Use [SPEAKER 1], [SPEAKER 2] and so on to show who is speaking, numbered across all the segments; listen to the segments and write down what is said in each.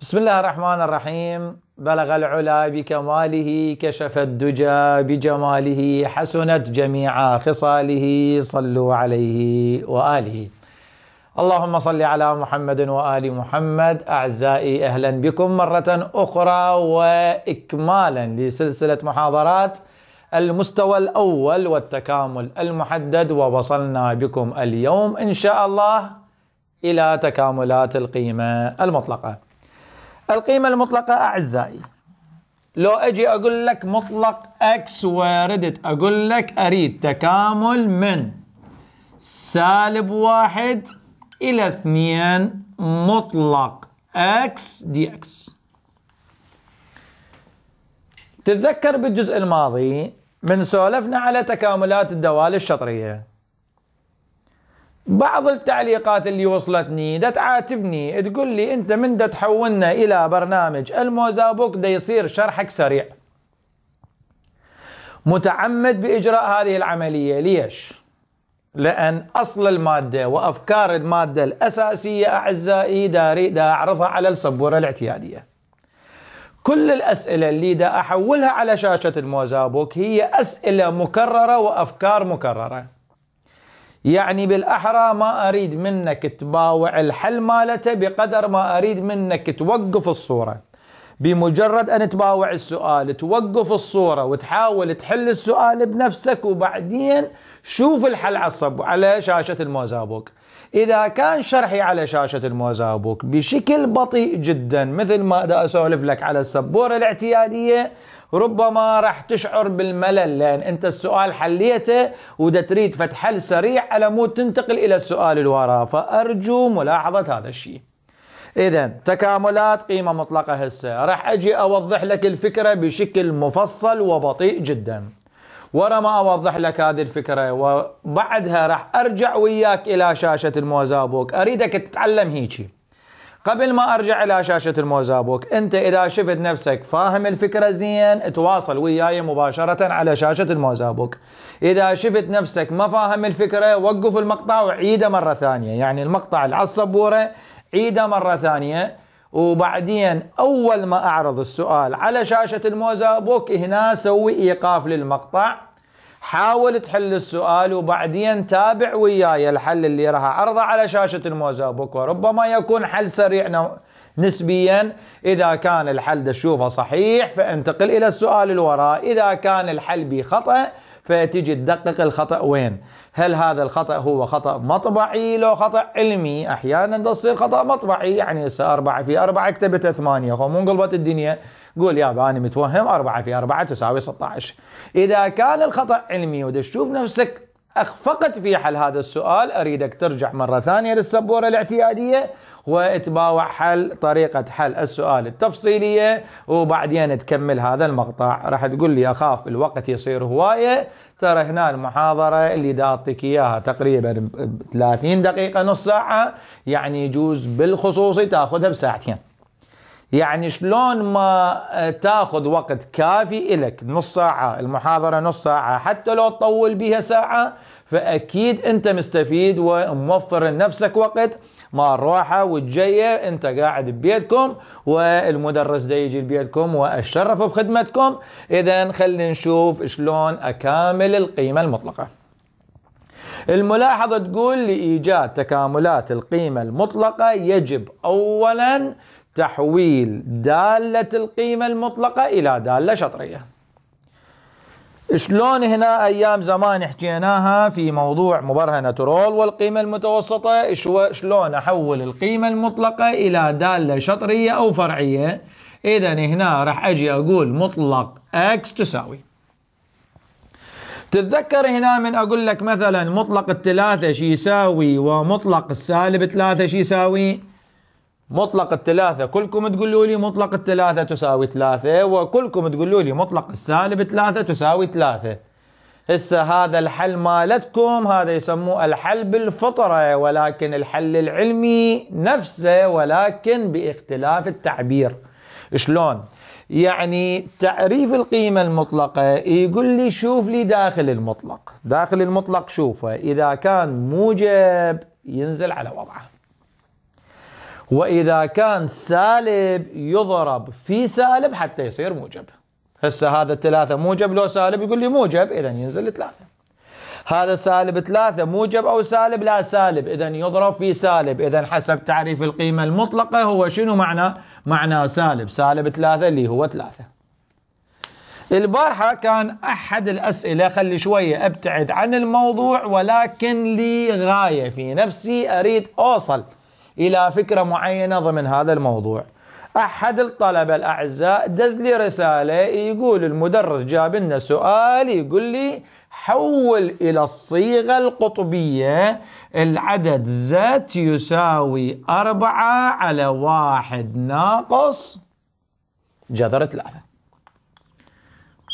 [SPEAKER 1] بسم الله الرحمن الرحيم بلغ العلا بكماله كشف الدجى بجماله حسنت جميع خصاله صلوا عليه واله اللهم صل على محمد وال محمد اعزائي اهلا بكم مره اخرى واكمالا لسلسله محاضرات المستوى الاول والتكامل المحدد ووصلنا بكم اليوم ان شاء الله الى تكاملات القيمه المطلقه القيمة المطلقة أعزائي لو أجي أقول لك مطلق X وردت أقول لك أريد تكامل من سالب واحد إلى اثنين مطلق X dx تتذكر بالجزء الماضي من سولفنا على تكاملات الدوال الشطرية بعض التعليقات اللي وصلتني دا تعاتبني تقول لي انت من دا تحولنا الى برنامج الموزابوك دا يصير شرحك سريع متعمد باجراء هذه العمليه ليش لان اصل الماده وافكار الماده الاساسيه اعزائي داري دا اعرضها على السبوره الاعتياديه كل الاسئله اللي دا احولها على شاشه الموزابوك هي اسئله مكرره وافكار مكرره يعني بالأحرى ما أريد منك تباوع الحل مالته بقدر ما أريد منك توقف الصورة بمجرد أن تباوع السؤال توقف الصورة وتحاول تحل السؤال بنفسك وبعدين شوف الحل عصب على شاشة الموزابوك إذا كان شرحي على شاشة الموزابوك بشكل بطيء جدا مثل ما دا أسولف لك على السبورة الاعتيادية ربما راح تشعر بالملل لان انت السؤال حليته وده تريد فتحل سريع على مود تنتقل الى السؤال اللي فارجو ملاحظه هذا الشيء اذا تكاملات قيمه مطلقه هسه راح اجي اوضح لك الفكره بشكل مفصل وبطيء جدا ورا ما اوضح لك هذه الفكره وبعدها راح ارجع وياك الى شاشه الموزابوك اريدك تتعلم هيجي قبل ما ارجع الى شاشه الموزابوك انت اذا شفت نفسك فاهم الفكره زين تواصل وياي مباشره على شاشه الموزابوك اذا شفت نفسك ما فاهم الفكره وقف المقطع وعيده مره ثانيه يعني المقطع اللي على السبوره عيده مره ثانيه وبعدين اول ما اعرض السؤال على شاشه الموزابوك هنا سوي ايقاف للمقطع حاول تحل السؤال وبعدين تابع وياي الحل اللي راح اعرضه على شاشة الموزة بكرة ربما يكون حل سريع نسبيا إذا كان الحل تشوفه صحيح فانتقل إلى السؤال الوراء إذا كان الحل بخطأ فتجي تدقق الخطأ وين هل هذا الخطأ هو خطأ مطبعي لو خطأ علمي أحيانا تصير خطأ مطبعي يعني هسه أربعة في أربعة كتبت ثمانية خو مو انقلبت الدنيا قول يا أنا متوهم أربعة في أربعة تساوي 16 إذا كان الخطأ علمي وتشوف نفسك أخفقت في حل هذا السؤال أريدك ترجع مرة ثانية للسبورة الاعتيادية واتباوع حل طريقة حل السؤال التفصيلية وبعدين تكمل هذا المقطع راح تقول لي أخاف الوقت يصير هواية ترى هنا المحاضرة اللي داطك إياها تقريبا 30 دقيقة نص ساعة يعني يجوز بالخصوصي تاخذها بساعتين يعني شلون ما آه، تاخذ وقت كافي إلك نص ساعة المحاضرة نص ساعة حتى لو تطول بها ساعة فأكيد أنت مستفيد وموفر لنفسك وقت مع الروحة والجاية انت قاعد ببيتكم والمدرس ده يجي لبيتكم واتشرف بخدمتكم اذا خلينا نشوف شلون اكامل القيمة المطلقة الملاحظة تقول لإيجاد تكاملات القيمة المطلقة يجب أولا تحويل دالة القيمة المطلقة إلى دالة شطرية شلون هنا ايام زمان حكيناها في موضوع مبرهنه رول والقيمه المتوسطه شلون احول القيمه المطلقه الى داله شطريه او فرعيه اذا هنا راح اجي اقول مطلق اكس تساوي تتذكر هنا من اقول لك مثلا مطلق الثلاثه شو يساوي ومطلق السالب ثلاثه شو يساوي؟ مطلق الثلاثة كلكم تقولوا لي مطلق الثلاثة تساوي ثلاثة وكلكم تقولوا لي مطلق السالب ثلاثة تساوي ثلاثة هسه هذا الحل مالتكم هذا يسموه الحل بالفطرة ولكن الحل العلمي نفسه ولكن باختلاف التعبير شلون يعني تعريف القيمة المطلقة يقول لي شوف لي داخل المطلق داخل المطلق شوفه إذا كان موجب ينزل على وضعه وإذا كان سالب يضرب في سالب حتى يصير موجب هسه هذا الثلاثة موجب لو سالب يقول لي موجب إذا ينزل ثلاثة هذا سالب ثلاثة موجب أو سالب لا سالب إذا يضرب في سالب إذا حسب تعريف القيمة المطلقة هو شنو معنى معنى سالب سالب ثلاثة اللي هو ثلاثة البارحة كان أحد الأسئلة خلي شوية أبتعد عن الموضوع ولكن لي غاية في نفسي أريد أوصل الى فكره معينه ضمن هذا الموضوع احد الطلبه الاعزاء دز لي رساله يقول المدرس جاب لنا سؤال يقول لي حول الى الصيغه القطبيه العدد زت يساوي أربعة على واحد ناقص جذر ثلاثة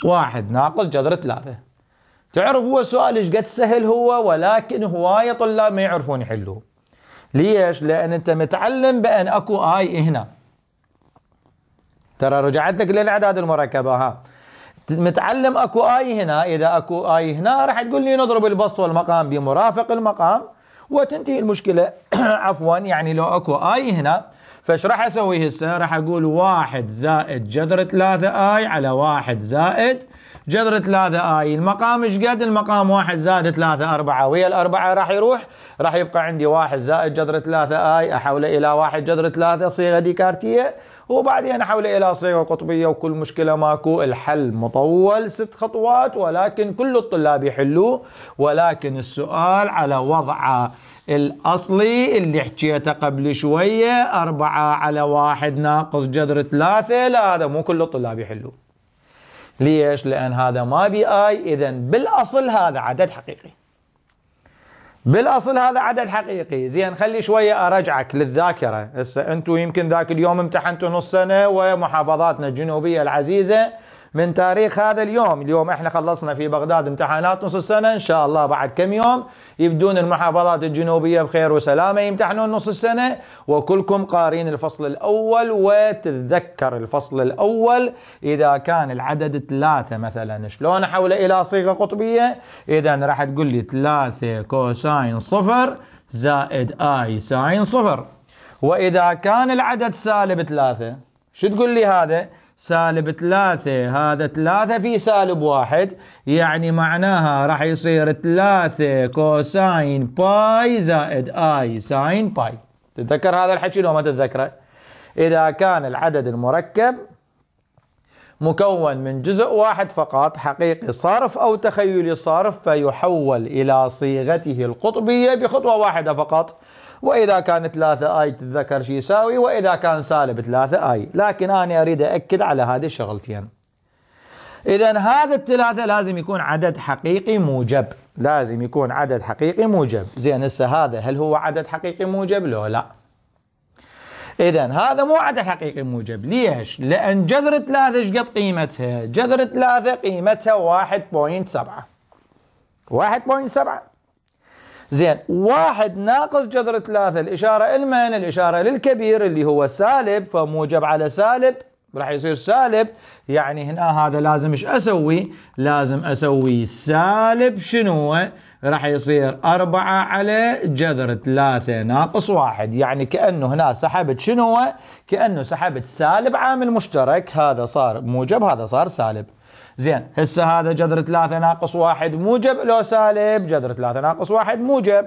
[SPEAKER 1] واحد ناقص جذر ثلاثة تعرف هو سؤال ايش قد سهل هو ولكن هواية طلاب ما يعرفون يحلوه ليش لان انت متعلم بان اكو اي هنا ترى رجعت لك للاعداد المركبه ها متعلم اكو اي هنا اذا اكو اي هنا راح تقول لي نضرب البسط والمقام بمرافق المقام وتنتهي المشكله عفوا يعني لو اكو اي هنا فايش راح اسوي هسه راح اقول واحد زائد جذر ثلاثة اي على واحد زائد جذر ثلاثة آي المقام إيش قد المقام واحد زائد ثلاثة أربعة ويا الأربعة راح يروح راح يبقى عندي واحد زائد جذر ثلاثة آي أحوله إلى واحد جذر ثلاثة صيغة ديكارتية وبعدين أحوله إلى صيغة قطبية وكل مشكلة ماكو الحل مطول ست خطوات ولكن كل الطلاب يحلوه ولكن السؤال على وضعه الأصلي اللي حكيته قبل شوية أربعة على واحد ناقص جذر ثلاثة لا هذا مو كل الطلاب يحلوه ليش؟ لأن هذا ما بي آي إذا بالأصل هذا عدد حقيقي بالأصل هذا عدد حقيقي زين خلي شوية أرجعك للذاكرة هسه أنتم يمكن ذاك اليوم امتحنتوا نص سنة ومحافظاتنا الجنوبية العزيزة من تاريخ هذا اليوم اليوم احنا خلصنا في بغداد امتحانات نص السنة ان شاء الله بعد كم يوم يبدون المحافظات الجنوبية بخير وسلامة يمتحنون نص السنة وكلكم قارين الفصل الاول وتتذكر الفصل الاول اذا كان العدد ثلاثة مثلا شلون احوله الى صيغة قطبية اذا راح تقول لي ثلاثة كوساين صفر زائد اي ساين صفر وإذا كان العدد سالب ثلاثة شو تقول لي هذا سالب ثلاثة هذا ثلاثة في سالب واحد يعني معناها راح يصير ثلاثة كوساين باي زائد اي ساين باي تتذكر هذا الحكي لو ما تتذكره إذا كان العدد المركب مكون من جزء واحد فقط حقيقي صارف أو تخيلي صارف فيحول إلى صيغته القطبية بخطوة واحدة فقط وإذا كان ثلاثة آي تتذكر شو يساوي وإذا كان سالب ثلاثة آي لكن أنا أريد أأكد على هذه الشغلتين إذا هذا الثلاثة لازم يكون عدد حقيقي موجب لازم يكون عدد حقيقي موجب زين هسه هذا هل هو عدد حقيقي موجب لو لا إذا هذا مو عدد حقيقي موجب ليش؟ لأن جذر ثلاثة قد قيمتها؟ جذر ثلاثة قيمتها 1.7 1.7 زين واحد ناقص جذر ثلاثة الإشارة لمن الإشارة للكبير اللي هو سالب فموجب على سالب راح يصير سالب يعني هنا هذا لازم ايش اسوي لازم اسوي سالب شنو راح يصير أربعة على جذر ثلاثة ناقص واحد يعني كأنه هنا سحبت شنو كأنه سحبت سالب عامل مشترك هذا صار موجب هذا صار سالب زين هسه هذا جذر ثلاثة ناقص واحد موجب لو سالب جذر ثلاثة ناقص واحد موجب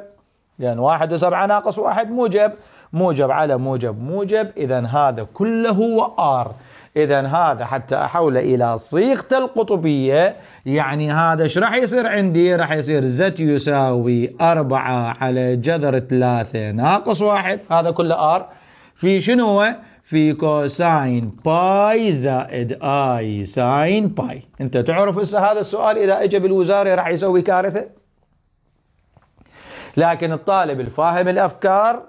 [SPEAKER 1] لأن 1 واحد وسبعة ناقص واحد موجب موجب على موجب موجب إذا هذا كله هو آر إذا هذا حتى أحوله إلى صيغة القطبية يعني هذا ايش راح يصير عندي؟ راح يصير زت يساوي أربعة على جذر ثلاثة ناقص واحد هذا كله آر في شنو هو؟ في كوساين باي زائد اي ساين باي انت تعرف هسه هذا السؤال اذا اجى بالوزارة راح يسوي كارثة لكن الطالب الفاهم الافكار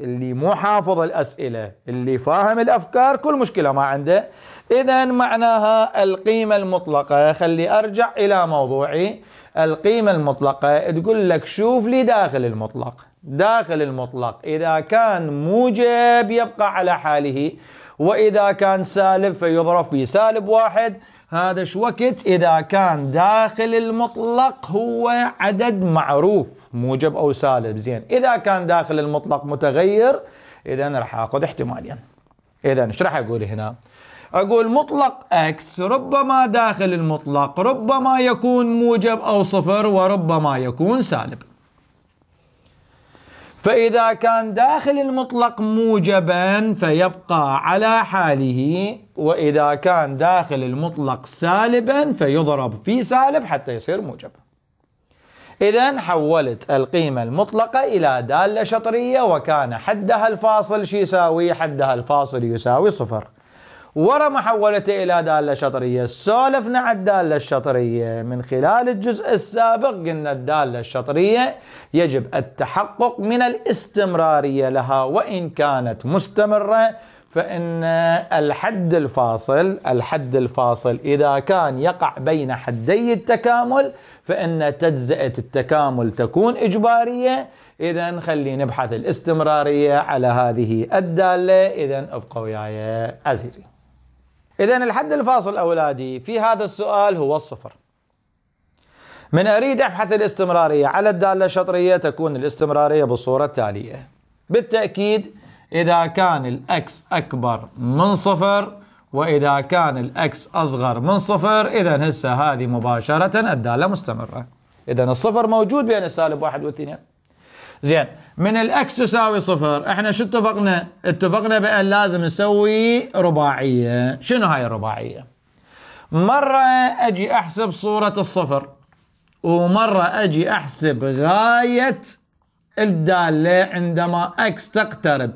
[SPEAKER 1] اللي مو حافظ الاسئلة اللي فاهم الافكار كل مشكلة ما عنده اذا معناها القيمة المطلقة خلي ارجع الى موضوعي القيمة المطلقة تقول لك شوف لي داخل المطلق داخل المطلق إذا كان موجب يبقى على حاله وإذا كان سالب فيضرب في سالب واحد هذا شو وقت إذا كان داخل المطلق هو عدد معروف موجب أو سالب زين إذا كان داخل المطلق متغير إذا راح آخذ احتماليا إذا ايش راح أقول هنا؟ أقول مطلق X ربما داخل المطلق ربما يكون موجب أو صفر وربما يكون سالب فإذا كان داخل المطلق موجبا فيبقى على حاله وإذا كان داخل المطلق سالبا فيضرب في سالب حتى يصير موجبا إذا حولت القيمة المطلقة إلى دالة شطرية وكان حدها الفاصل شو يساوي؟ حدها الفاصل يساوي صفر ورا محولته إلى دالة شطرية سولفنا عن الدالة الشطرية من خلال الجزء السابق قلنا الدالة الشطرية يجب التحقق من الاستمرارية لها وإن كانت مستمرة فإن الحد الفاصل الحد الفاصل إذا كان يقع بين حدي التكامل فإن تجزئة التكامل تكون إجبارية إذا خلينا نبحث الاستمرارية على هذه الدالة إذا ابقوا وياي عزيزي إذا الحد الفاصل أولادي في هذا السؤال هو الصفر من أريد أبحث الاستمرارية على الدالة الشطرية تكون الاستمرارية بالصورة التالية بالتأكيد إذا كان الأكس أكبر من صفر وإذا كان الأكس أصغر من صفر إذا هسه هذه مباشرة الدالة مستمرة إذا الصفر موجود بين السالب واحد واثنين زين من الاكس تساوي صفر احنا شو اتفقنا اتفقنا بان لازم نسوي رباعيه شنو هاي الرباعيه مره اجي احسب صوره الصفر ومره اجي احسب غايه الداله عندما اكس تقترب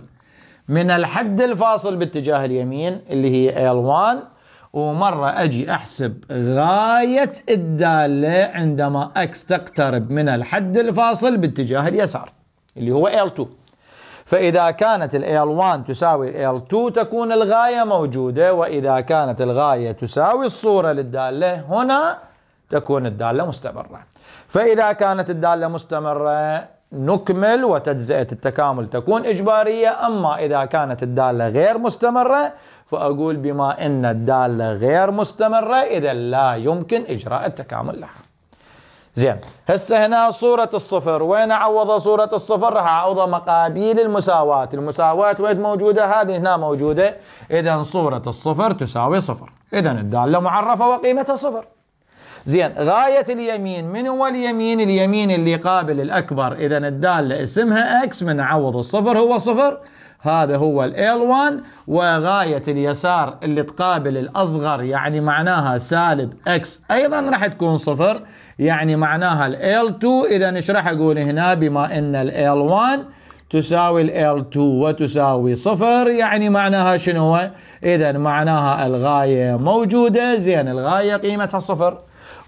[SPEAKER 1] من الحد الفاصل باتجاه اليمين اللي هي ال 1 ومرة أجي أحسب غاية الدالة عندما أكس تقترب من الحد الفاصل باتجاه اليسار اللي هو L2 فإذا كانت ال L1 تساوي ال L2 تكون الغاية موجودة وإذا كانت الغاية تساوي الصورة للدالة هنا تكون الدالة مستمرة فإذا كانت الدالة مستمرة نكمل وتجزئة التكامل تكون إجبارية أما إذا كانت الدالة غير مستمرة فأقول بما أن الدالة غير مستمرة إذا لا يمكن إجراء التكامل لها زين هسه هنا صورة الصفر وين أعوض صورة الصفر راح أعوض مقابيل المساواة المساواة وين موجودة هذه هنا موجودة إذا صورة الصفر تساوي صفر إذا الدالة معرفة وقيمتها صفر زين غاية اليمين من هو اليمين اليمين اللي قابل الأكبر إذا الدالة اسمها X من عوض الصفر هو صفر هذا هو ال L1 وغاية اليسار اللي تقابل الأصغر يعني معناها سالب X أيضا راح تكون صفر يعني معناها ال L2 إذا إيش راح أقول هنا بما أن ال L1 تساوي ال L2 وتساوي صفر يعني معناها شنو إذا معناها الغاية موجودة زين الغاية قيمتها صفر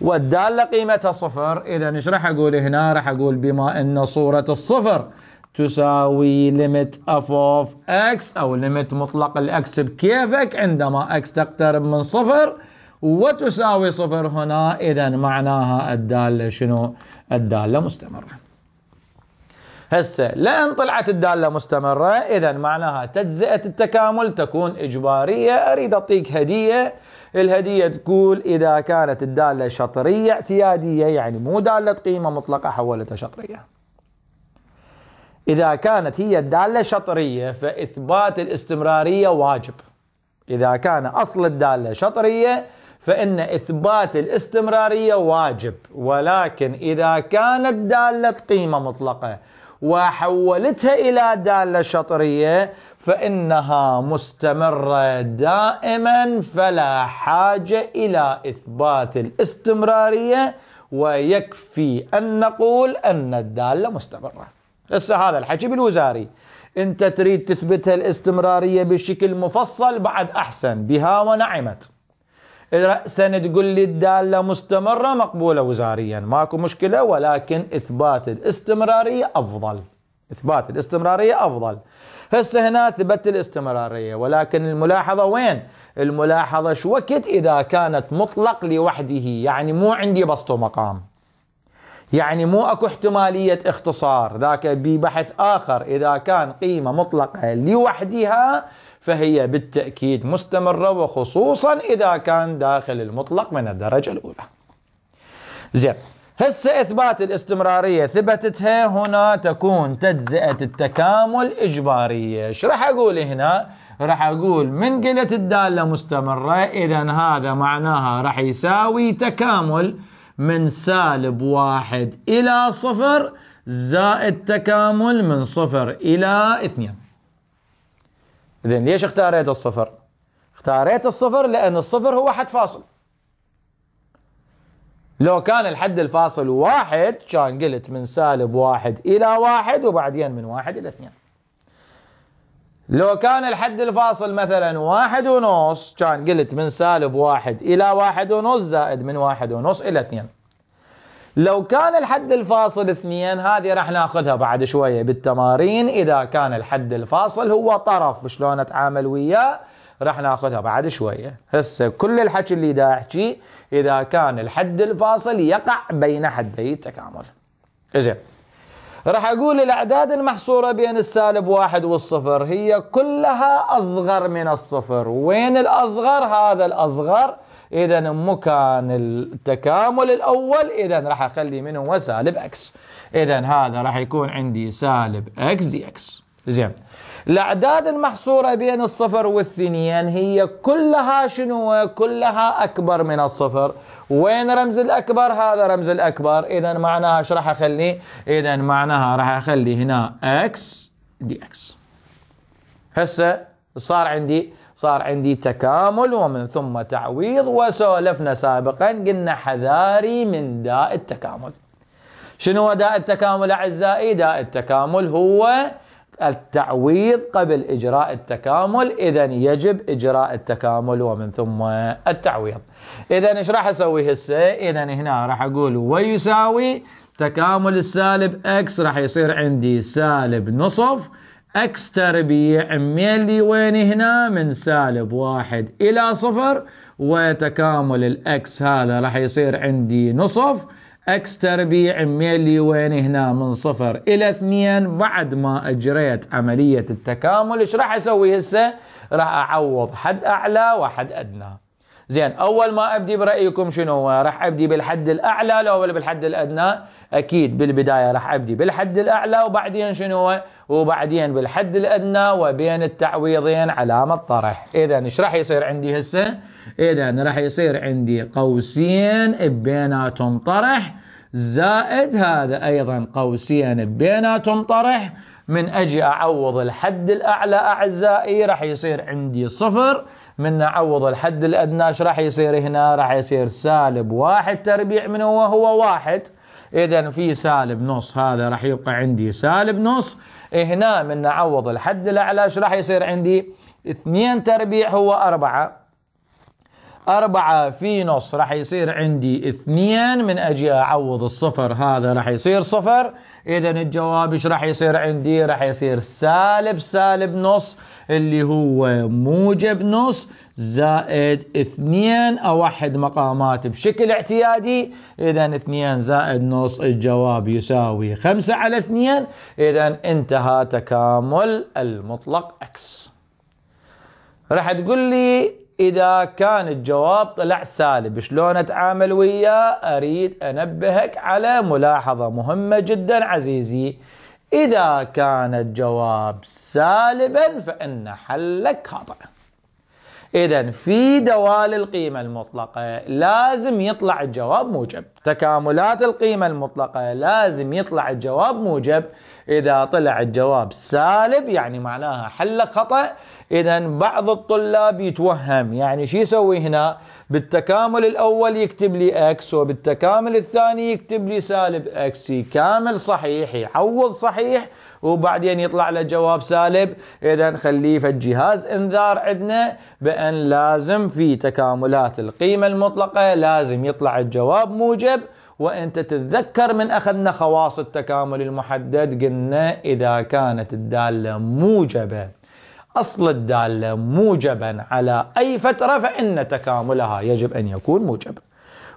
[SPEAKER 1] والدالة قيمتها صفر إذا إيش راح أقول هنا راح أقول بما أن صورة الصفر تساوي limit اف اوف اكس او limit مطلق الاكس بكيفك عندما اكس تقترب من صفر وتساوي صفر هنا اذا معناها الداله شنو؟ الداله مستمره. هسه لان طلعت الداله مستمره اذا معناها تجزئه التكامل تكون اجباريه اريد اعطيك هديه الهدية تقول إذا كانت الدالة شطرية اعتيادية يعني مو دالة قيمة مطلقة حولتها شطرية إذا كانت هي الدالة شطرية فإثبات الاستمرارية واجب إذا كان أصل الدالة شطرية فإن إثبات الاستمرارية واجب ولكن إذا كانت دالة قيمة مطلقة وحولتها إلى دالة شطرية فإنها مستمرة دائما فلا حاجة إلى إثبات الاستمرارية ويكفي أن نقول أن الدالة مستمرة هسه هذا الحكي بالوزاري أنت تريد تثبتها الاستمرارية بشكل مفصل بعد أحسن بها ونعمت رأسا تقول لي الدالة مستمرة مقبولة وزاريا ماكو مشكلة ولكن إثبات الاستمرارية أفضل إثبات الاستمرارية أفضل هسه هنا ثبت الاستمرارية ولكن الملاحظة وين؟ الملاحظة شو وقت إذا كانت مطلق لوحده يعني مو عندي بسط مقام يعني مو اكو احتمالية اختصار ذاك ببحث آخر إذا كان قيمة مطلقة لوحدها فهي بالتأكيد مستمرة وخصوصا إذا كان داخل المطلق من الدرجة الأولى زين هسه إثبات الاستمرارية ثبتتها هنا تكون تجزئة التكامل إجبارية ايش راح أقول هنا راح أقول من قلة الدالة مستمرة إذا هذا معناها راح يساوي تكامل من سالب واحد إلى صفر زائد تكامل من صفر إلى اثنين إذن ليش اختاريت الصفر؟ اختاريت الصفر لأن الصفر هو حد فاصل لو كان الحد الفاصل واحد كان قلت من سالب واحد إلى واحد وبعدين من واحد إلى اثنين لو كان الحد الفاصل مثلا واحد ونص كان قلت من سالب واحد إلى واحد ونص زائد من واحد ونص إلى اثنين لو كان الحد الفاصل اثنين هذه راح ناخذها بعد شوية بالتمارين إذا كان الحد الفاصل هو طرف شلون أتعامل وياه راح ناخذها بعد شوية هسه كل الحكي اللي دا أحكي إذا كان الحد الفاصل يقع بين حدي التكامل زين راح أقول الأعداد المحصورة بين السالب واحد والصفر هي كلها أصغر من الصفر وين الأصغر هذا الأصغر اذا مكان التكامل الاول اذا راح اخلي منه سالب اكس اذا هذا راح يكون عندي سالب اكس دي اكس زين الاعداد المحصوره بين الصفر والثنين هي كلها شنو كلها اكبر من الصفر وين رمز الاكبر هذا رمز الاكبر اذا معناها ايش راح اخلي اذا معناها راح اخلي هنا اكس دي اكس هسه صار عندي صار عندي تكامل ومن ثم تعويض وسولفنا سابقا قلنا حذاري من داء التكامل شنو هو داء التكامل أعزائي داء التكامل هو التعويض قبل إجراء التكامل إذا يجب إجراء التكامل ومن ثم التعويض إذا إيش راح أسوي هسه إذا هنا راح أقول ويساوي تكامل السالب اكس راح يصير عندي سالب نصف اكس تربيع ميلي وين هنا من سالب واحد الى صفر وتكامل الاكس هذا راح يصير عندي نصف اكس تربيع ميلي وين هنا من صفر الى اثنين بعد ما اجريت عملية التكامل ايش راح اسوي هسه راح اعوض حد اعلى وحد ادنى زين اول ما ابدي برايكم شنو راح ابدي بالحد الاعلى لو ولا بالحد الادنى اكيد بالبدايه راح ابدي بالحد الاعلى وبعدين شنو وبعدين بالحد الادنى وبين التعويضين علامه طرح اذا ايش راح يصير عندي هسه اذا راح يصير عندي قوسين بيناتهم طرح زائد هذا ايضا قوسين بيناتهم طرح من اجي اعوض الحد الاعلى اعزائي راح يصير عندي صفر من نعوض الحد الأدنى ايش راح يصير هنا راح يصير سالب واحد تربيع من هو هو واحد إذا في سالب نص هذا راح يبقى عندي سالب نص هنا من نعوض الحد الأعلى ايش راح يصير عندي اثنين تربيع هو أربعة أربعة في نص راح يصير عندي اثنين من أجي أعوض الصفر هذا راح يصير صفر إذا الجواب إيش راح يصير عندي راح يصير سالب سالب نص اللي هو موجب نص زائد اثنين أوحد مقامات بشكل اعتيادي إذا اثنين زائد نص الجواب يساوي خمسة على اثنين إذا انتهى تكامل المطلق X راح تقول لي اذا كان الجواب طلع سالب شلون اتعامل وياه اريد انبهك على ملاحظه مهمه جدا عزيزي اذا كان الجواب سالبا فان حلك خاطئ اذا في دوال القيمه المطلقه لازم يطلع الجواب موجب تكاملات القيمه المطلقه لازم يطلع الجواب موجب اذا طلع الجواب سالب يعني معناها حل خطا اذا بعض الطلاب يتوهم يعني شو يسوي هنا بالتكامل الاول يكتب لي اكس وبالتكامل الثاني يكتب لي سالب اكس يكامل صحيح يعوض صحيح وبعدين يطلع له جواب سالب اذا خليه الجهاز انذار عندنا بان لازم في تكاملات القيمه المطلقه لازم يطلع الجواب موجب وانت تتذكر من اخذنا خواص التكامل المحدد قلنا اذا كانت الداله موجبه اصل الداله موجبا على اي فتره فان تكاملها يجب ان يكون موجبا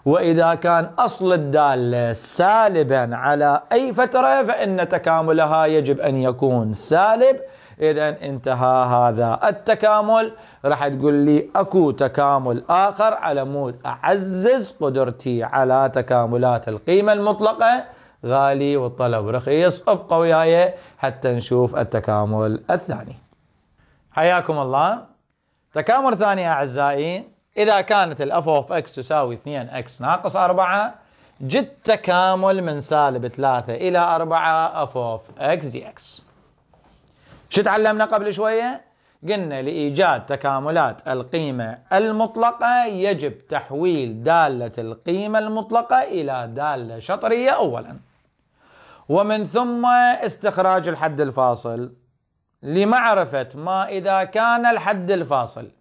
[SPEAKER 1] وإذا كان أصل الدالة سالبا على أي فترة فإن تكاملها يجب أن يكون سالب إذا انتهى هذا التكامل راح تقول لي أكو تكامل آخر على مود أعزز قدرتي على تكاملات القيمة المطلقة غالي والطلب رخيص ابقوا وياي حتى نشوف التكامل الثاني حياكم الله تكامل ثاني أعزائي إذا كانت الـ f of x تساوي 2 x ناقص 4 جد تكامل من سالب 3 إلى 4 f of x dx شو تعلمنا قبل شوية؟ قلنا لإيجاد تكاملات القيمة المطلقة يجب تحويل دالة القيمة المطلقة إلى دالة شطرية أولاً ومن ثم استخراج الحد الفاصل لمعرفة ما إذا كان الحد الفاصل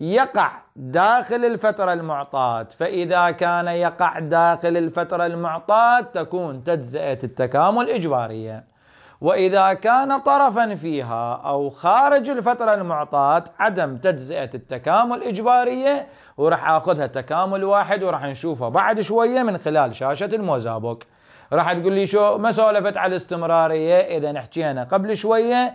[SPEAKER 1] يقع داخل الفترة المعطاة فإذا كان يقع داخل الفترة المعطاة تكون تجزئة التكامل إجبارية وإذا كان طرفا فيها أو خارج الفترة المعطاة عدم تجزئة التكامل إجبارية وراح أخذها تكامل واحد وراح نشوفها بعد شوية من خلال شاشة الموزابوك راح تقول لي شو ما سولفت على الاستمرارية إذا نحكينا قبل شوية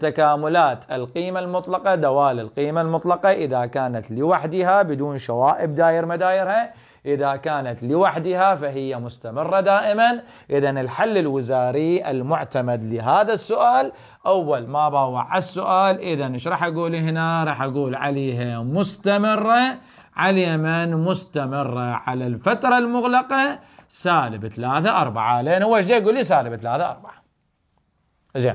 [SPEAKER 1] تكاملات القيمة المطلقة دوال القيمة المطلقة إذا كانت لوحدها بدون شوائب داير مدايرها إذا كانت لوحدها فهي مستمرة دائما إذا الحل الوزاري المعتمد لهذا السؤال أول ما بوع السؤال إذا إيش راح أقول هنا راح أقول عليها مستمرة على من مستمرة على الفترة المغلقة سالب ثلاثة أربعة لأنه هو إيش يقول لي سالب ثلاثة أربعة زين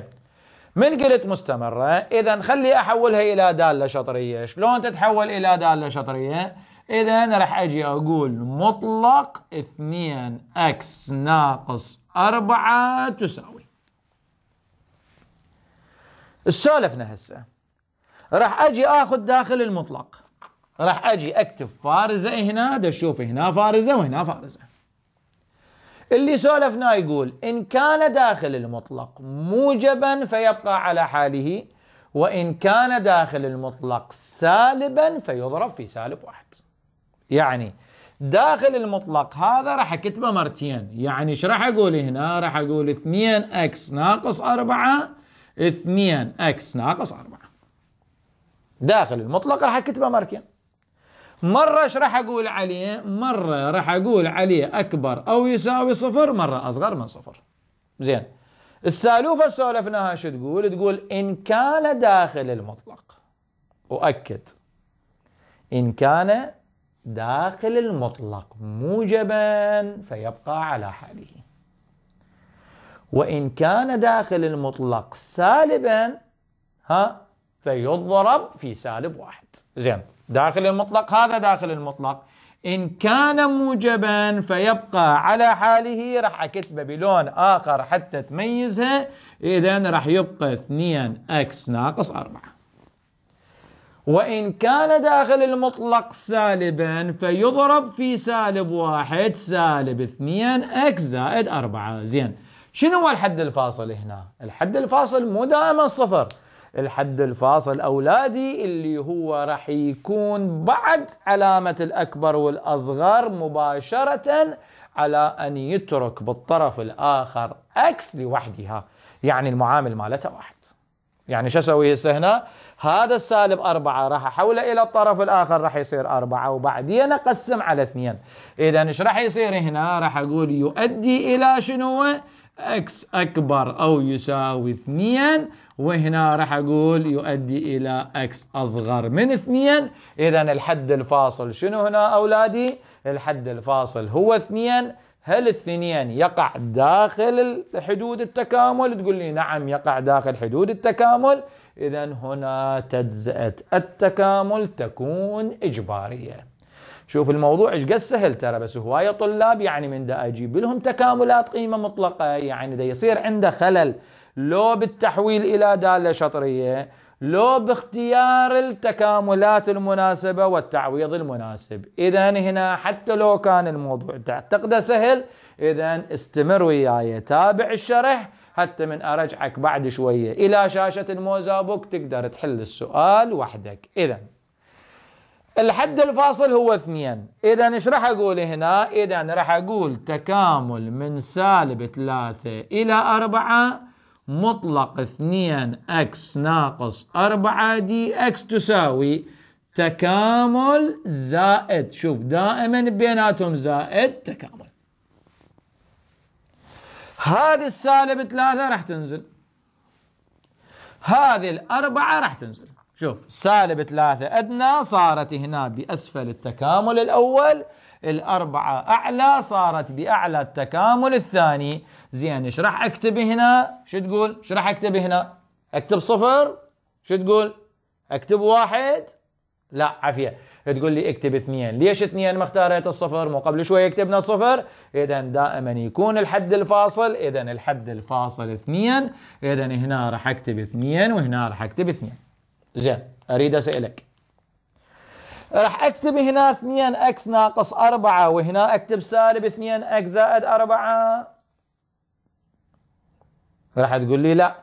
[SPEAKER 1] من قلت مستمرة إذا خلي أحولها إلى دالة شطرية شلون تتحول إلى دالة شطرية إذا راح أجي أقول مطلق 2 x ناقص 4 تساوي سولفنا هسه راح أجي أخذ داخل المطلق راح أجي أكتب فارزة هنا دا هنا فارزة وهنا فارزة اللي سولفنا يقول إن كان داخل المطلق موجبا فيبقى على حاله وإن كان داخل المطلق سالبا فيضرب في سالب واحد يعني داخل المطلق هذا راح اكتبه مرتين يعني ايش راح اقول هنا راح اقول 2 اكس ناقص 4 2 اكس ناقص 4 داخل المطلق راح اكتبه مرتين مرة ايش راح اقول عليه مرة راح اقول عليه اكبر او يساوي صفر مرة اصغر من صفر زين السالوفة سولفناها شو تقول تقول ان كان داخل المطلق اؤكد ان كان داخل المطلق موجبا فيبقى على حاله وإن كان داخل المطلق سالبا ها فيضرب في سالب واحد زين داخل المطلق هذا داخل المطلق إن كان موجبا فيبقى على حاله راح أكتبه بلون آخر حتى تميزها إذا راح يبقى 2 x ناقص 4 وإن كان داخل المطلق سالبا فيضرب في سالب واحد سالب 2 x زائد 4 زين شنو هو الحد الفاصل هنا؟ الحد الفاصل مو دائما صفر الحد الفاصل أولادي اللي هو راح يكون بعد علامة الأكبر والأصغر مباشرة على أن يترك بالطرف الآخر أكس لوحدها يعني المعامل مالته واحد يعني شو اسوي هسه هنا؟ هذا السالب أربعة راح أحوله إلى الطرف الآخر راح يصير أربعة وبعدين أقسم على اثنين. إذا إيش راح يصير هنا؟ راح أقول يؤدي إلى شنو؟ إكس أكبر أو يساوي اثنين وهنا راح اقول يؤدي الى اكس اصغر من اثنين اذا الحد الفاصل شنو هنا اولادي الحد الفاصل هو اثنين هل الثنين يقع داخل حدود التكامل تقول لي نعم يقع داخل حدود التكامل اذا هنا تجزئه التكامل تكون اجباريه شوف الموضوع ايش قد سهل ترى بس هوايه طلاب يعني من دا اجيب لهم تكاملات قيمه مطلقه يعني دا يصير عنده خلل لو بالتحويل إلى دالة شطرية لو باختيار التكاملات المناسبة والتعويض المناسب إذا هنا حتى لو كان الموضوع تعتقده سهل إذا استمر وياي تابع الشرح حتى من أرجعك بعد شوية إلى شاشة الموزابوك تقدر تحل السؤال وحدك إذا الحد الفاصل هو اثنين إذا إيش راح أقول هنا إذا راح أقول تكامل من سالب ثلاثة إلى أربعة مطلق 2 اكس ناقص 4 دي اكس تساوي تكامل زائد شوف دائما بيناتهم زائد تكامل هذه السالب 3 راح تنزل هذه الأربعة راح تنزل شوف سالب ثلاثة أدنى صارت هنا بأسفل التكامل الأول الأربعة أعلى صارت بأعلى التكامل الثاني زين ايش راح اكتب هنا شو تقول ايش راح اكتب هنا اكتب صفر شو تقول اكتب واحد لا عافيه تقول لي اكتب اثنين ليش اثنين ما اختاريت الصفر مو قبل شوي كتبنا صفر، اذا دائما يكون الحد الفاصل اذا الحد الفاصل اثنين اذا هنا راح اكتب اثنين وهنا راح اكتب اثنين زين اريد اسالك راح اكتب هنا 2 اكس ناقص 4 وهنا اكتب سالب 2 اكس زائد 4 راح تقول لي لا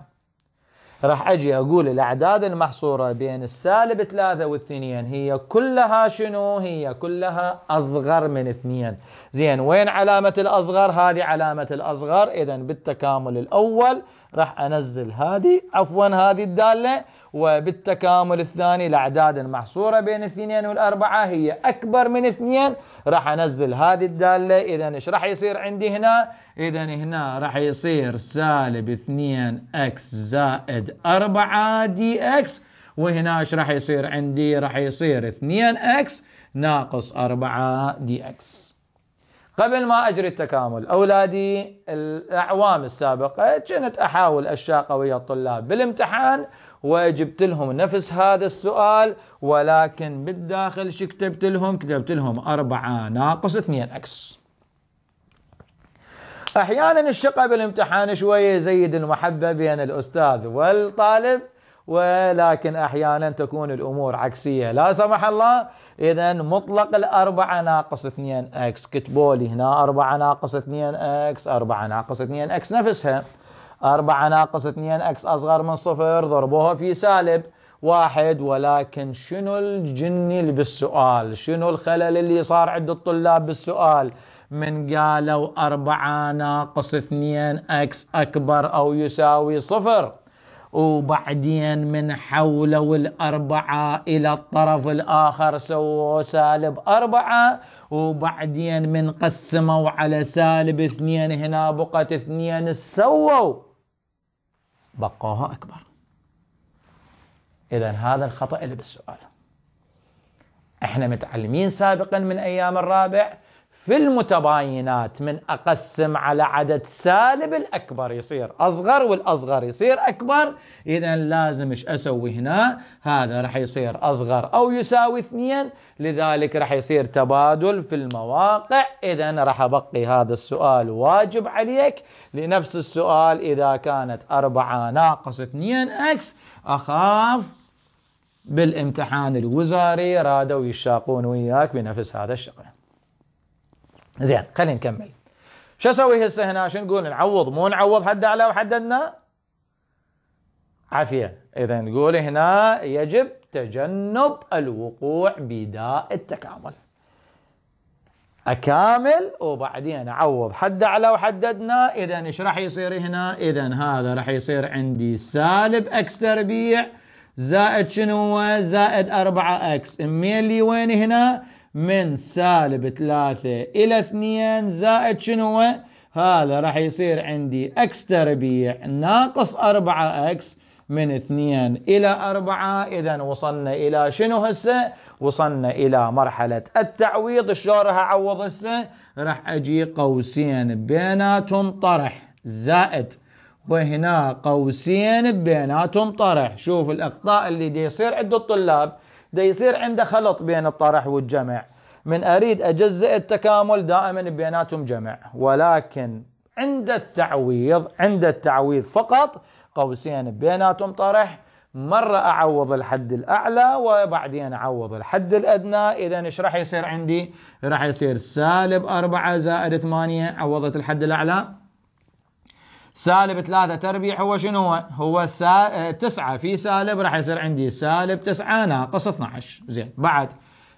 [SPEAKER 1] راح اجي اقول الاعداد المحصوره بين السالب ثلاثة والثنين هي كلها شنو؟ هي كلها اصغر من اثنين. زين وين علامه الاصغر؟ هذه علامه الاصغر، اذا بالتكامل الاول راح انزل هذه عفوا هذه الداله وبالتكامل الثاني الاعداد المحصوره بين الاثنين والاربعه هي اكبر من اثنين راح انزل هذه الداله اذا ايش راح يصير عندي هنا؟ اذا هنا راح يصير سالب 2 اكس زائد 4 دي اكس وهنا ايش راح يصير عندي؟ راح يصير 2 اكس ناقص 4 دي اكس قبل ما اجري التكامل اولادي الاعوام السابقه كنت احاول اشاقه ويا الطلاب بالامتحان وجبت لهم نفس هذا السؤال ولكن بالداخل شو كتبت لهم؟ كتبت لهم 4 ناقص 2 اكس. احيانا الشقه بالامتحان شويه يزيد المحبه بين الاستاذ والطالب ولكن احيانا تكون الامور عكسيه لا سمح الله اذا مطلق الاربعة ناقص 2 اكس كتبوا لي هنا 4 ناقص 2 اكس 4 ناقص 2 اكس نفسها 4 ناقص 2 اكس اصغر من صفر ضربوها في سالب واحد ولكن شنو الجني اللي بالسؤال شنو الخلل اللي صار عند الطلاب بالسؤال من قالوا أربعة ناقص 2 أكس أكبر أو يساوي صفر وبعدين من حولوا الأربعة إلى الطرف الآخر سووا سالب أربعة وبعدين من قسموا على سالب اثنين هنا بقت اثنين سووا بقوها أكبر إذا هذا الخطأ اللي بالسؤال احنا متعلمين سابقا من أيام الرابع في المتباينات من أقسم على عدد سالب الأكبر يصير أصغر والأصغر يصير أكبر إذا لازم إيش أسوي هنا هذا راح يصير أصغر أو يساوي اثنين لذلك راح يصير تبادل في المواقع إذا راح أبقي هذا السؤال واجب عليك لنفس السؤال إذا كانت أربعة ناقص اثنين أكس أخاف بالامتحان الوزاري رادوا يشاقون وياك بنفس هذا الشغل زين خلينا نكمل شو اسوي هسه هنا شو نقول نعوض مو نعوض حد اعلى وحد ادنى عافيه اذا نقول هنا يجب تجنب الوقوع بداء التكامل اكامل وبعدين اعوض حد اعلى وحد ادنى اذا ايش راح يصير هنا اذا هذا راح يصير عندي سالب اكس تربيع زائد شنو زائد 4 اكس ميلي وين هنا من سالب ثلاثة إلى اثنين زائد شنو هذا راح يصير عندي اكس تربيع ناقص أربعة اكس من اثنين إلى أربعة إذا وصلنا إلى شنو هسه وصلنا إلى مرحلة التعويض شلون راح أعوض هسه راح أجي قوسين بيناتهم طرح زائد وهنا قوسين بيناتهم طرح شوف الأخطاء اللي دي يصير عند الطلاب ده يصير عنده خلط بين الطرح والجمع من اريد اجزئ التكامل دائما بيناتهم جمع ولكن عند التعويض عند التعويض فقط قوسين بيناتهم طرح مرة أعوض الحد الأعلى وبعدين أعوض الحد الأدنى إذا إيش راح يصير عندي راح يصير سالب أربعة زائد ثمانية عوضت الحد الأعلى سالب ثلاثة تربيع هو شنو هو؟ سا... آه، تسعة في سالب راح يصير عندي سالب تسعة ناقص 12 زين بعد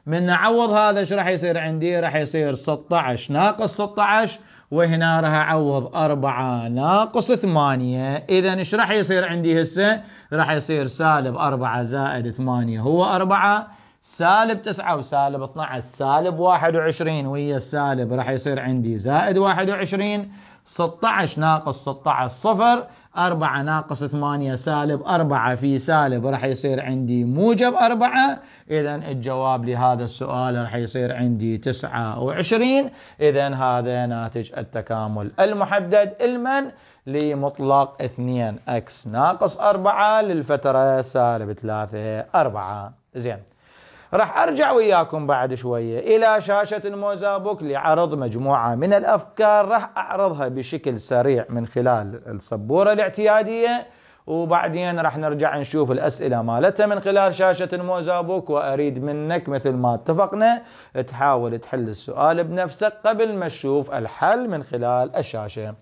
[SPEAKER 1] من نعوض هذا ايش راح يصير عندي؟ راح يصير 16 ناقص 16 وهنا راح اعوض 4 ناقص 8 اذا ايش راح يصير عندي هسه؟ راح يصير سالب 4 زائد 8 هو 4 سالب 9 وسالب 12 سالب 21 ويا السالب راح يصير عندي زائد 21 16 ناقص 16 صفر 4 ناقص 8 سالب 4 في سالب راح يصير عندي موجب 4 إذا الجواب لهذا السؤال راح يصير عندي 29 إذا هذا ناتج التكامل المحدد المن لمطلق 2 اكس ناقص 4 للفترة سالب 3 4 زين راح ارجع وياكم بعد شويه الى شاشه الموزابوك لعرض مجموعه من الافكار راح اعرضها بشكل سريع من خلال السبوره الاعتياديه وبعدين راح نرجع نشوف الاسئله مالتها من خلال شاشه الموزابوك واريد منك مثل ما اتفقنا تحاول تحل السؤال بنفسك قبل ما تشوف الحل من خلال الشاشه.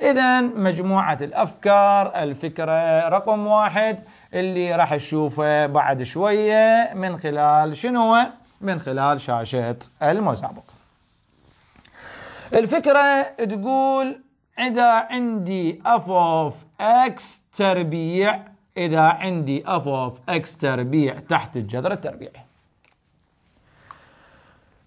[SPEAKER 1] اذا مجموعه الافكار الفكره رقم واحد اللي راح تشوفه بعد شوية من خلال شنو من خلال شاشة المسابقة الفكرة تقول إذا عندي اف اوف اكس تربيع إذا عندي اف اوف اكس تربيع تحت الجذر التربيعي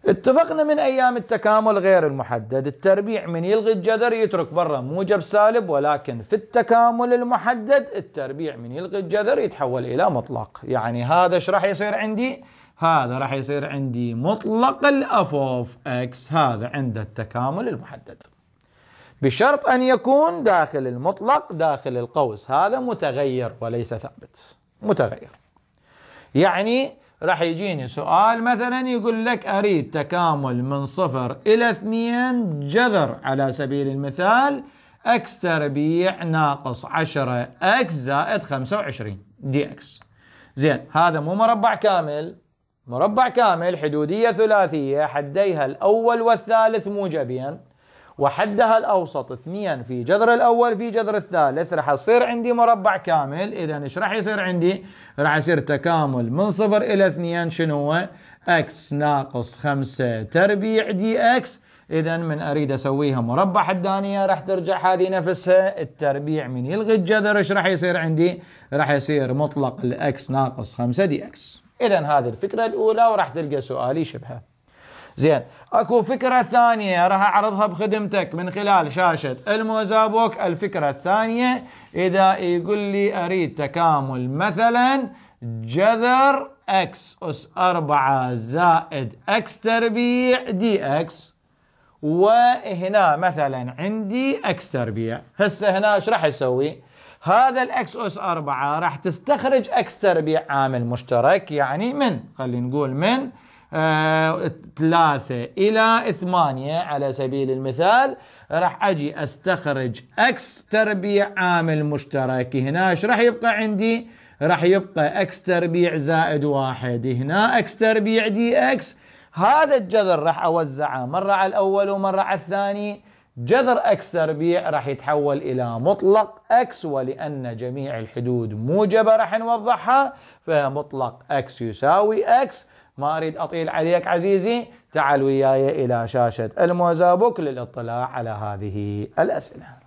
[SPEAKER 1] اتفقنا من ايام التكامل غير المحدد التربيع من يلغي الجذر يترك برا موجب سالب ولكن في التكامل المحدد التربيع من يلغي الجذر يتحول الى مطلق يعني هذا ايش راح يصير عندي هذا راح يصير عندي مطلق الاف اوف اكس هذا عند التكامل المحدد بشرط ان يكون داخل المطلق داخل القوس هذا متغير وليس ثابت متغير يعني راح يجيني سؤال مثلا يقول لك اريد تكامل من صفر الى اثنين جذر على سبيل المثال اكس تربيع ناقص 10 اكس زائد 25 دي اكس زين هذا مو مربع كامل مربع كامل حدودية ثلاثية حديها الأول والثالث موجبين وحدها الأوسط اثنين في جذر الأول في جذر الثالث راح يصير عندي مربع كامل إذا إيش راح يصير عندي؟ راح يصير تكامل من صفر إلى اثنين شنو هو؟ إكس ناقص خمسة تربيع دي إكس إذا من أريد أسويها مربع حدانية راح ترجع هذه نفسها التربيع من يلغي الجذر إيش راح يصير عندي؟ راح يصير مطلق الإكس ناقص خمسة دي إكس إذا هذه الفكرة الأولى وراح تلقى سؤالي شبهه زين اكو فكره ثانيه راح اعرضها بخدمتك من خلال شاشه الموزابوك الفكره الثانيه اذا يقول لي اريد تكامل مثلا جذر اكس اس 4 زائد اكس تربيع دي اكس وهنا مثلا عندي اكس تربيع هسه هنا ايش راح اسوي؟ هذا الاكس اس 4 راح تستخرج اكس تربيع عامل مشترك يعني من خلينا نقول من آه، ثلاثة إلى ثمانية على سبيل المثال راح أجي أستخرج X تربيع عامل مشترك هنا ايش راح يبقى عندي راح يبقى اكس تربيع زائد واحد هنا اكس تربيع دي اكس هذا الجذر راح اوزعه مره على الاول ومره على الثاني جذر اكس تربيع راح يتحول الى مطلق اكس ولان جميع الحدود موجبه راح نوضحها فمطلق اكس يساوي اكس ما اريد اطيل عليك عزيزي تعال وياي الى شاشه الموزابوك للاطلاع على هذه الاسئله.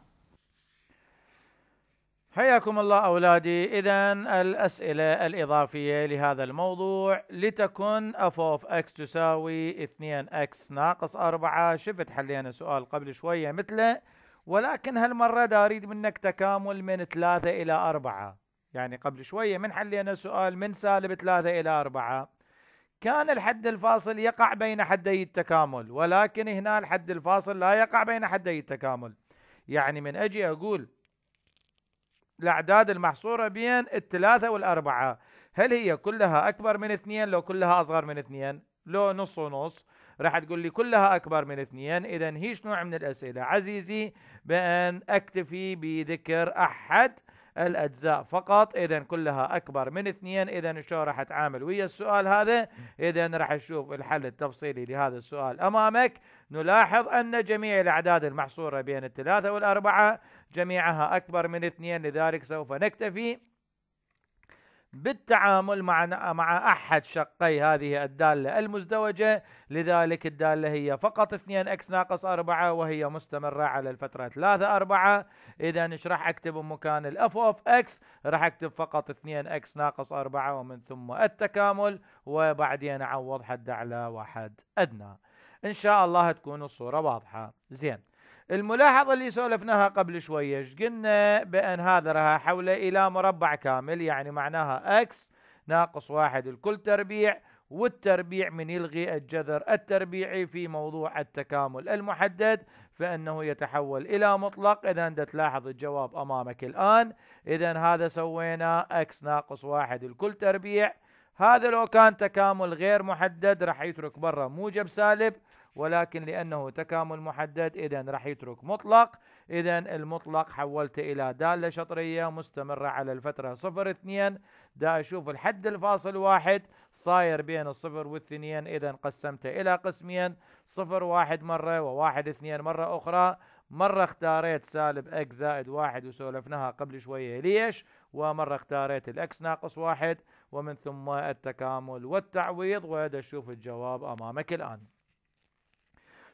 [SPEAKER 1] حياكم الله اولادي، اذا الاسئله الاضافيه لهذا الموضوع لتكن اف اوف اكس تساوي 2 اكس ناقص 4 شفت حلينا سؤال قبل شويه مثله ولكن هالمره دا اريد منك تكامل من 3 الى 4 يعني قبل شويه من حلينا سؤال من سالب 3 الى 4 كان الحد الفاصل يقع بين حدي التكامل ولكن هنا الحد الفاصل لا يقع بين حدي التكامل يعني من اجي اقول الاعداد المحصورة بين الثلاثة والاربعة هل هي كلها اكبر من اثنين لو كلها اصغر من اثنين لو نص ونص راح تقول لي كلها اكبر من اثنين اذا هيش نوع من الاسئلة عزيزي بان اكتفي بذكر احد الأجزاء فقط إذا كلها أكبر من اثنين إذا شو راح أتعامل ويا السؤال هذا إذا راح نشوف الحل التفصيلي لهذا السؤال أمامك نلاحظ أن جميع الأعداد المحصورة بين الثلاثة والأربعة جميعها أكبر من اثنين لذلك سوف نكتفي بالتعامل مع مع احد شقي هذه الداله المزدوجه لذلك الداله هي فقط 2 اكس ناقص 4 وهي مستمره على الفتره 3 4 اذا ايش راح اكتب مكان الاف اوف اكس راح اكتب فقط 2 اكس ناقص 4 ومن ثم التكامل وبعدين اعوض حد اعلى وحد ادنى ان شاء الله تكون الصوره واضحه زين الملاحظة اللي سولفناها قبل شوية قلنا بأن هذا راح حوله إلى مربع كامل يعني معناها أكس ناقص واحد الكل تربيع والتربيع من يلغي الجذر التربيعي في موضوع التكامل المحدد فانه يتحول الى مطلق اذا انت تلاحظ الجواب امامك الان اذا هذا سوينا اكس ناقص واحد الكل تربيع هذا لو كان تكامل غير محدد راح يترك برا موجب سالب ولكن لأنه تكامل محدد إذا راح يترك مطلق إذا المطلق حولته إلى دالة شطرية مستمرة على الفترة صفر اثنين دا أشوف الحد الفاصل واحد صاير بين الصفر والثنين إذا قسمته إلى قسمين صفر واحد مرة وواحد اثنين مرة أخرى مرة اختاريت سالب x زائد واحد وسولفناها قبل شوية ليش ومرة اختاريت الاكس ناقص واحد ومن ثم التكامل والتعويض وهذا شوف الجواب أمامك الآن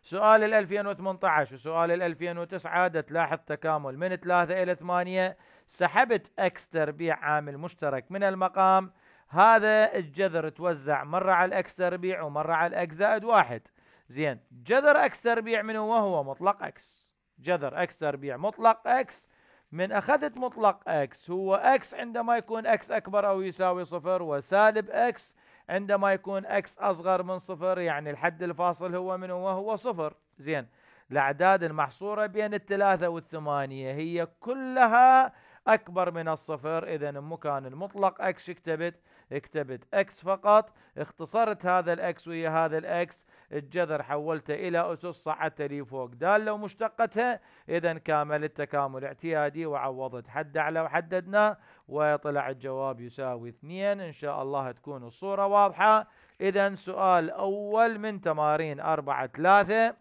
[SPEAKER 1] سؤال ال 2018 وسؤال ال 2009 تلاحظ تكامل من 3 الى 8 سحبت اكس تربيع عامل مشترك من المقام هذا الجذر توزع مرة على الاكس تربيع ومرة على الاكس زائد واحد زين جذر اكس تربيع من هو هو مطلق اكس جذر اكس تربيع مطلق اكس من اخذت مطلق اكس هو اكس عندما يكون اكس اكبر او يساوي صفر وسالب اكس عندما يكون اكس اصغر من صفر يعني الحد الفاصل هو من هو هو صفر زين الاعداد المحصوره بين الثلاثه والثمانيه هي كلها اكبر من الصفر اذا المكان المطلق اكس اكتبت اكتبت اكس فقط اختصرت هذا الاكس ويا هذا الاكس الجذر حولته إلى أسس صعدت لي فوق دال لو مشتقتها إذا كامل التكامل اعتيادي وعوضت حد أعلى وحددنا وطلع الجواب يساوي اثنين إن شاء الله تكون الصورة واضحة إذا سؤال أول من تمارين أربعة ثلاثة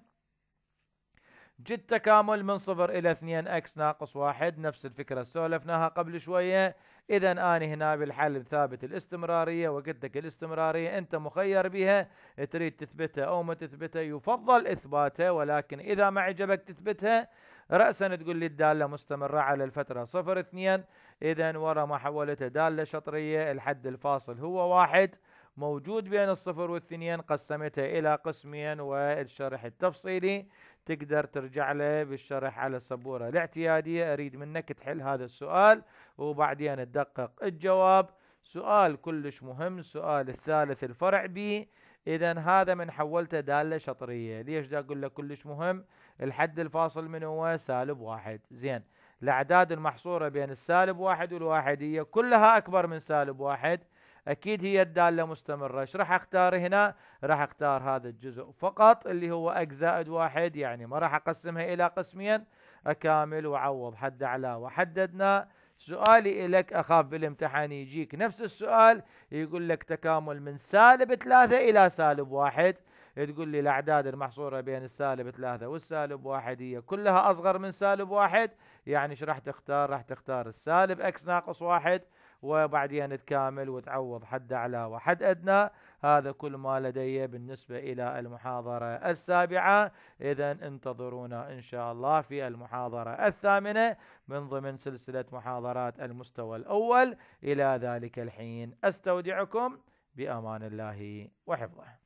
[SPEAKER 1] جد تكامل من صفر إلى 2 اكس ناقص واحد نفس الفكرة استولفناها قبل شوية إذا أنا هنا بالحل ثابت الاستمرارية وقدك الاستمرارية أنت مخير بها تريد تثبتها أو ما تثبتها يفضل إثباتها ولكن إذا ما عجبك تثبتها رأسا تقول لي الدالة مستمرة على الفترة صفر اثنين إذا ورا ما حولتها دالة شطرية الحد الفاصل هو واحد موجود بين الصفر والثنين قسمتها إلى قسمين والشرح التفصيلي تقدر ترجع له بالشرح على السبورة الاعتيادية أريد منك تحل هذا السؤال وبعدين تدقق الجواب سؤال كلش مهم السؤال الثالث الفرع بي اذا هذا من حولته داله شطريه ليش دا اقول لك كلش مهم الحد الفاصل من هو سالب واحد زين الاعداد المحصوره بين السالب واحد والواحد هي كلها اكبر من سالب واحد اكيد هي الداله مستمره ايش راح اختار هنا راح اختار هذا الجزء فقط اللي هو اكس زائد واحد يعني ما راح اقسمها الى قسمين اكامل واعوض حد اعلى وحددنا سؤالي لك اخاف بالامتحان يجيك نفس السؤال يقول لك تكامل من سالب ثلاثة الى سالب واحد تقول لي الاعداد المحصوره بين السالب ثلاثة والسالب واحد هي كلها اصغر من سالب واحد يعني ايش راح تختار راح تختار السالب اكس ناقص واحد وبعدها نتكامل وتعوض حد أعلى وحد أدنى هذا كل ما لدي بالنسبة إلى المحاضرة السابعة إذا انتظرونا إن شاء الله في المحاضرة الثامنة من ضمن سلسلة محاضرات المستوى الأول إلى ذلك الحين أستودعكم بأمان الله وحفظه